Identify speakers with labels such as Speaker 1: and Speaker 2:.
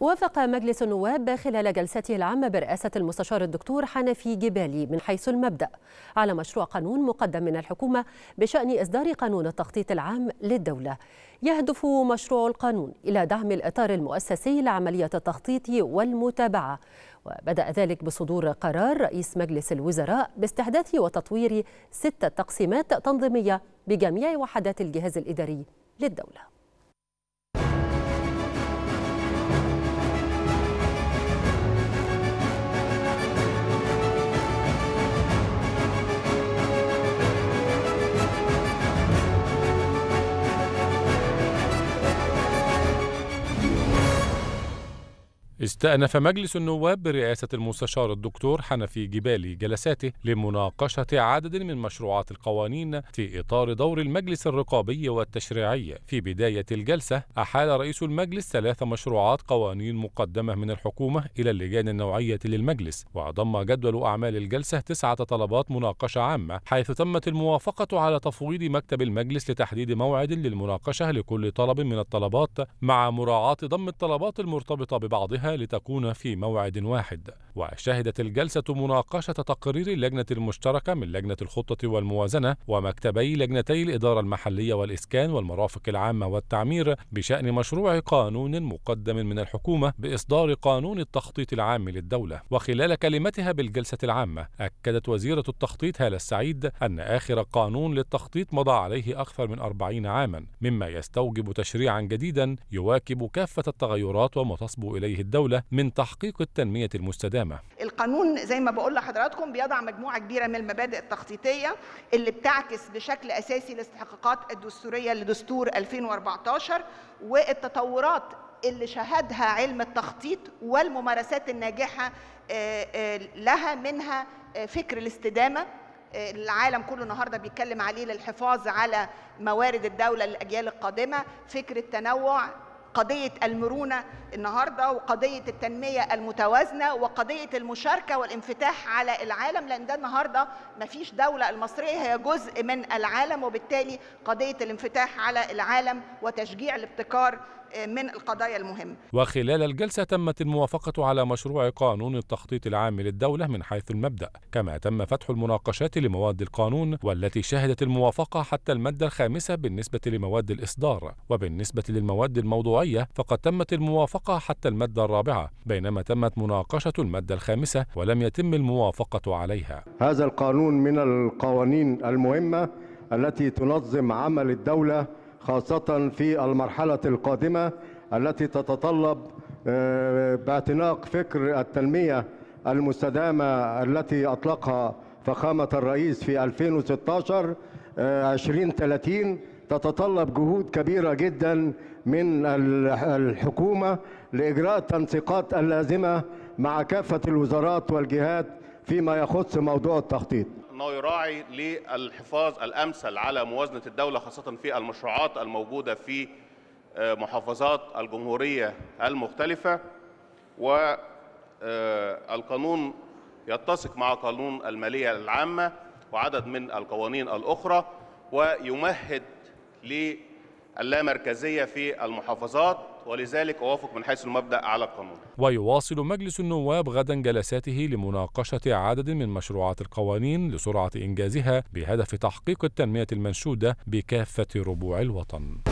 Speaker 1: وافق مجلس النواب خلال جلسته العامة برئاسة المستشار الدكتور حنفي جبالي من حيث المبدأ على مشروع قانون مقدم من الحكومة بشأن إصدار قانون التخطيط العام للدولة يهدف مشروع القانون إلى دعم الإطار المؤسسي لعملية التخطيط والمتابعة وبدأ ذلك بصدور قرار رئيس مجلس الوزراء باستحداث وتطوير ستة تقسيمات تنظيمية بجميع وحدات الجهاز الإداري للدولة
Speaker 2: استأنف مجلس النواب برئاسة المستشار الدكتور حنفي جبالي جلساته لمناقشة عدد من مشروعات القوانين في إطار دور المجلس الرقابي والتشريعي. في بداية الجلسة أحال رئيس المجلس ثلاث مشروعات قوانين مقدمة من الحكومة إلى اللجان النوعية للمجلس، وضم جدول أعمال الجلسة تسعة طلبات مناقشة عامة، حيث تمت الموافقة على تفويض مكتب المجلس لتحديد موعد للمناقشة لكل طلب من الطلبات مع مراعاة ضم الطلبات المرتبطة ببعضها لتكون في موعد واحد وشهدت الجلسة مناقشة تقرير اللجنة المشتركة من لجنة الخطة والموازنة ومكتبي لجنتي الإدارة المحلية والإسكان والمرافق العامة والتعمير بشأن مشروع قانون مقدم من الحكومة بإصدار قانون التخطيط العام للدولة وخلال كلمتها بالجلسة العامة أكدت وزيرة التخطيط هالة السعيد أن آخر قانون للتخطيط مضى عليه أكثر من أربعين عاما مما يستوجب تشريعا جديدا يواكب كافة التغيرات وما تصبو إليه الدولة الدولة من تحقيق التنمية المستدامة
Speaker 3: القانون زي ما بقول لحضراتكم بيضع مجموعة كبيرة من المبادئ التخطيطية اللي بتعكس بشكل أساسي الاستحقاقات الدستورية لدستور 2014 والتطورات اللي شهدها علم التخطيط والممارسات الناجحة آه، آه، لها منها آه، فكر الاستدامة العالم كله النهارده بيتكلم عليه للحفاظ على موارد الدوله للاجيال القادمه فكر التنوع قضية المرونة النهاردة وقضية التنمية المتوازنة وقضية المشاركة والانفتاح على العالم لأن ده النهاردة مفيش دولة المصرية هي جزء من العالم وبالتالي قضية الانفتاح على العالم وتشجيع الابتكار من القضايا المهمة
Speaker 2: وخلال الجلسة تمت الموافقة على مشروع قانون التخطيط العام للدولة من حيث المبدأ كما تم فتح المناقشات لمواد القانون والتي شهدت الموافقة حتى المادة الخامسة بالنسبة لمواد الإصدار وبالنسبة للمواد الموضوعية فقد تمت الموافقة حتى المادة الرابعة بينما تمت مناقشة المادة الخامسة ولم يتم الموافقة عليها
Speaker 4: هذا القانون من القوانين المهمة التي تنظم عمل الدولة خاصة في المرحلة القادمة التي تتطلب آه، باعتناق فكر التنمية المستدامة التي أطلقها فخامة الرئيس في 2016 2030 آه، تتطلب جهود كبيرة جدا من الحكومة لإجراء التنسيقات اللازمة مع كافة الوزارات والجهات فيما يخص موضوع التخطيط
Speaker 5: أنه يراعي للحفاظ الأمثل على موازنة الدولة خاصة في المشروعات الموجودة في آه، محافظات الجمهورية المختلفة والقانون آه، يتسق مع قانون المالية العامة وعدد من القوانين الأخرى ويمهد ل اللامركزية في المحافظات ولذلك أوافق من حيث المبدأ
Speaker 2: على القانون ويواصل مجلس النواب غدا جلساته لمناقشة عدد من مشروعات القوانين لسرعة إنجازها بهدف تحقيق التنمية المنشودة بكافة ربوع الوطن